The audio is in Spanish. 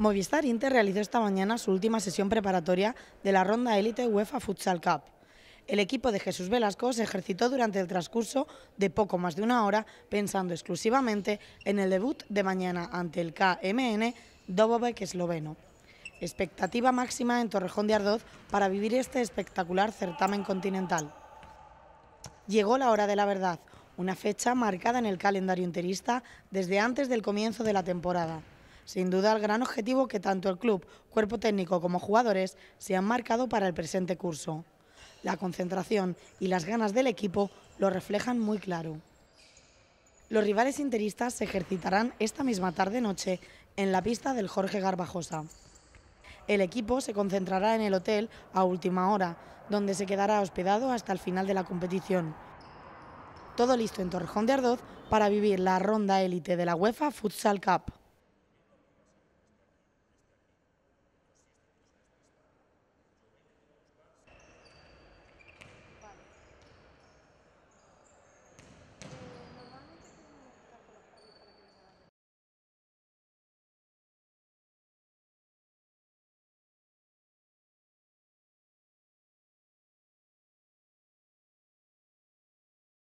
Movistar Inter realizó esta mañana su última sesión preparatoria de la ronda élite UEFA Futsal Cup. El equipo de Jesús Velasco se ejercitó durante el transcurso de poco más de una hora, pensando exclusivamente en el debut de mañana ante el KMN Dobovec esloveno. Expectativa máxima en Torrejón de Ardoz para vivir este espectacular certamen continental. Llegó la hora de la verdad, una fecha marcada en el calendario interista desde antes del comienzo de la temporada. Sin duda, el gran objetivo que tanto el club, cuerpo técnico como jugadores se han marcado para el presente curso. La concentración y las ganas del equipo lo reflejan muy claro. Los rivales interistas se ejercitarán esta misma tarde-noche en la pista del Jorge Garbajosa. El equipo se concentrará en el hotel a última hora, donde se quedará hospedado hasta el final de la competición. Todo listo en Torrejón de Ardoz para vivir la ronda élite de la UEFA Futsal Cup.